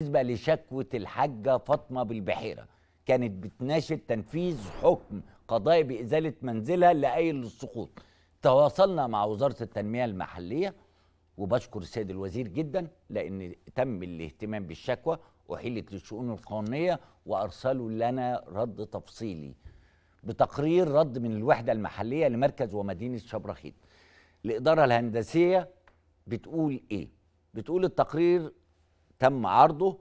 بالنسبة لشكوة الحاجة فاطمة بالبحيرة كانت بتناشد تنفيذ حكم قضائي بإزالة منزلها لأي للسقوط تواصلنا مع وزارة التنمية المحلية وبشكر السيد الوزير جدا لأن تم الاهتمام بالشكوى أحيلت للشؤون القانونية وأرسلوا لنا رد تفصيلي بتقرير رد من الوحدة المحلية لمركز ومدينة شبرخيت الإدارة الهندسية بتقول إيه؟ بتقول التقرير تم عرضه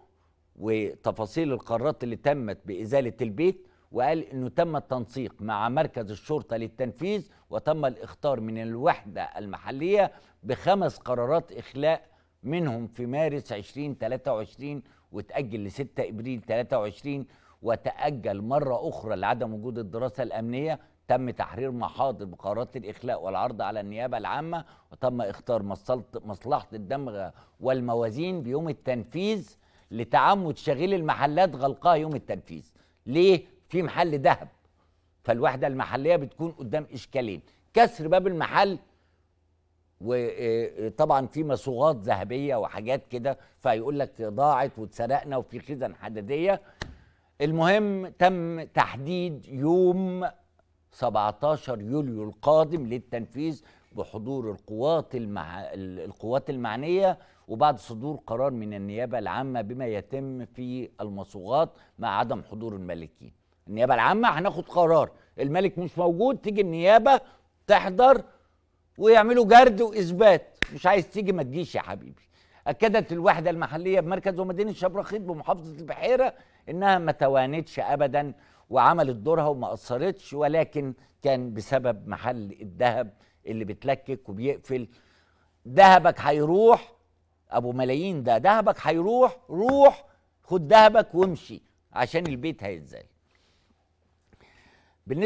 وتفاصيل القرارات اللي تمت بإزالة البيت وقال أنه تم التنسيق مع مركز الشرطة للتنفيذ وتم الاختار من الوحدة المحلية بخمس قرارات إخلاء منهم في مارس 2023 وتأجل ل 6 إبريل 23 وتأجل مرة أخرى لعدم وجود الدراسة الأمنية تم تحرير محاضر بقرارات الإخلاء والعرض على النيابة العامة وتم اختار مصلحة الدمغ والموازين بيوم التنفيذ لتعمد شغيل المحلات غلقها يوم التنفيذ ليه؟ في محل ذهب فالوحدة المحلية بتكون قدام إشكالين كسر باب المحل وطبعا آه، في مصوغات ذهبيه وحاجات كده فيقول لك ضاعت واتسرقنا وفي خزن حداديه المهم تم تحديد يوم 17 يوليو القادم للتنفيذ بحضور القوات المع... القوات المعنيه وبعد صدور قرار من النيابه العامه بما يتم في المصوغات مع عدم حضور الملكين. النيابه العامه هناخد قرار، الملك مش موجود تيجي النيابه تحضر ويعملوا جرد واثبات، مش عايز تيجي ما تجيش يا حبيبي. اكدت الوحده المحليه بمركز ومدينه شبرخيط بمحافظه البحيره انها ما توانتش ابدا وعملت دورها وما اثرتش ولكن كان بسبب محل الذهب اللي بتلكك وبيقفل ذهبك هيروح ابو ملايين ده ذهبك هيروح روح خد ذهبك وامشي عشان البيت هيتزال بالنسبه